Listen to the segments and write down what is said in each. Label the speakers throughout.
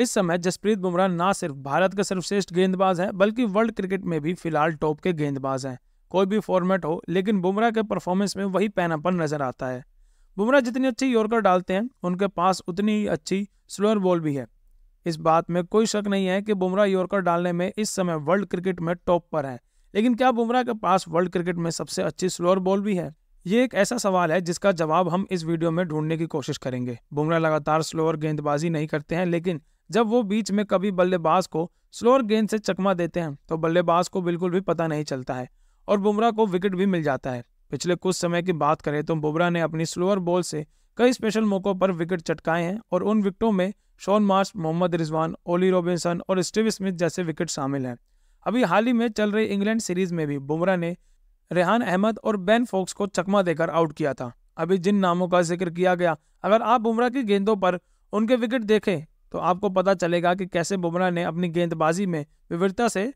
Speaker 1: इस समय जसप्रीत बुमराह ना सिर्फ भारत के सर्वश्रेष्ठ गेंदबाज है बल्कि वर्ल्ड क्रिकेट में भी फिलहाल टॉप के गेंदबाज हैं कोई भी फॉर्मेट हो लेकिन बुमराह के परफॉर्मेंस में वही पैनापन नजर आता है बुमराह जितनी अच्छी यॉर्कर डालते हैं उनके पास उतनी ही अच्छी स्लोअर बॉल भी है इस बात में कोई शक नहीं है कि बुमराह यॉर्कर डालने में इस समय वर्ल्ड क्रिकेट में टॉप पर है लेकिन क्या बुमराह के पास वर्ल्ड क्रिकेट में सबसे अच्छी स्लोअर बॉल भी है ये एक ऐसा सवाल है जिसका जवाब हम इस वीडियो में ढूंढने की कोशिश करेंगे बुमराह लगातार स्लोअर गेंदबाजी नहीं करते हैं लेकिन जब वो बीच में कभी बल्लेबाज को स्लोअर गेंद से चकमा देते हैं तो बल्लेबाज को बिल्कुल भी पता नहीं चलता है और बुमराह को विकेट भी मिल जाता है पिछले कुछ समय की बात करें तो बुमराह ने अपनी स्लोअर बॉल से कई स्पेशल मौक़ों पर विकेट चटकाए हैं और उन विकेटों में Shaun Marsh Mohammad Rizwan Ollie Robinson और स्टीव स्मिथ जैसे विकेट शामिल हैं अभी हाल ही में चल रही इंग्लैंड सीरीज में भी बुमराह ने रेहान अहमद और बेन फोक्स को चकमा देकर आउट किया था अभी जिन नामों का जिक्र किया गया अगर आप बुमराह की गेंदों पर उनके विकेट देखें तो आपको पता चलेगा कि कैसे बुमराह ने अपनी गेंदबाजी में विविधता से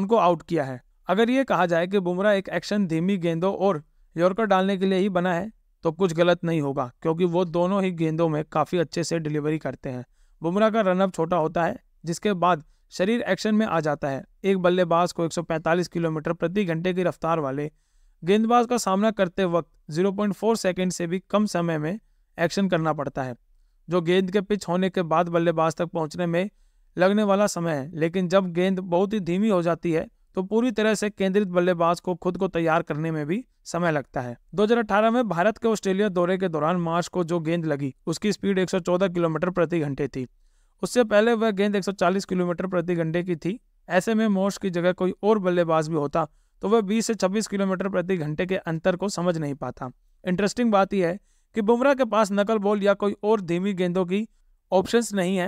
Speaker 1: उनको आउट किया है अगर ये कहा जाए कि बुमराह एक एक्शन धीमी गेंदों और यॉर्कर डालने के लिए ही बना है तो कुछ गलत नहीं होगा क्योंकि वो दोनों ही गेंदों में काफ़ी अच्छे से डिलीवरी करते हैं बुमराह का रनअप छोटा होता है जिसके बाद शरीर एक्शन में आ जाता है एक बल्लेबाज को 145 किलोमीटर प्रति घंटे की रफ्तार वाले गेंदबाज का सामना करते वक्त 0.4 सेकंड से भी कम समय में एक्शन करना पड़ता है जो गेंद के पिच होने के बाद बल्लेबाज तक पहुंचने में लगने वाला समय है लेकिन जब गेंद बहुत ही धीमी हो जाती है तो पूरी तरह से केंद्रित बल्लेबाज को खुद को तैयार करने में भी समय लगता है 2018 में भारत के ऑस्ट्रेलिया दौरे के दौरान मार्च को जो गेंद लगी उसकी स्पीड 114 किलोमीटर प्रति घंटे थी उससे पहले वह गेंद 140 किलोमीटर प्रति घंटे की थी ऐसे में मोश की जगह कोई और बल्लेबाज भी होता तो वह बीस से छब्बीस किलोमीटर प्रति घंटे के अंतर को समझ नहीं पाता इंटरेस्टिंग बात यह है कि बुमराह के पास नकल बॉल या कोई और धीमी गेंदों की ऑप्शंस नहीं है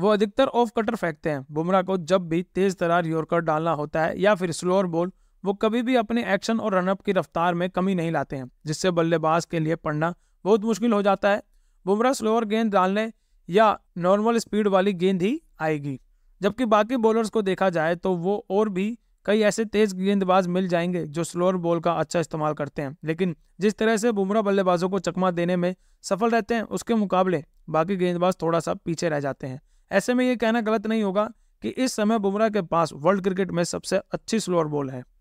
Speaker 1: वो अधिकतर ऑफ कटर फेंकते हैं बुमराह को जब भी तेज तरार यॉर्कर डालना होता है या फिर स्लोअर बॉल वो कभी भी अपने एक्शन और रनअप की रफ्तार में कमी नहीं लाते हैं जिससे बल्लेबाज के लिए पढ़ना बहुत मुश्किल हो जाता है बुमराह स्लोअर गेंद डालने या नॉर्मल स्पीड वाली गेंद ही आएगी जबकि बाकी बॉलर्स को देखा जाए तो वो और भी कई ऐसे तेज गेंदबाज मिल जाएंगे जो स्लोअर बॉल का अच्छा इस्तेमाल करते हैं लेकिन जिस तरह से बुमराह बल्लेबाजों को चकमा देने में सफल रहते हैं उसके मुकाबले बाकी गेंदबाज थोड़ा सा पीछे रह जाते हैं ऐसे में ये कहना गलत नहीं होगा कि इस समय बुमराह के पास वर्ल्ड क्रिकेट में सबसे अच्छी स्लोअर बॉल है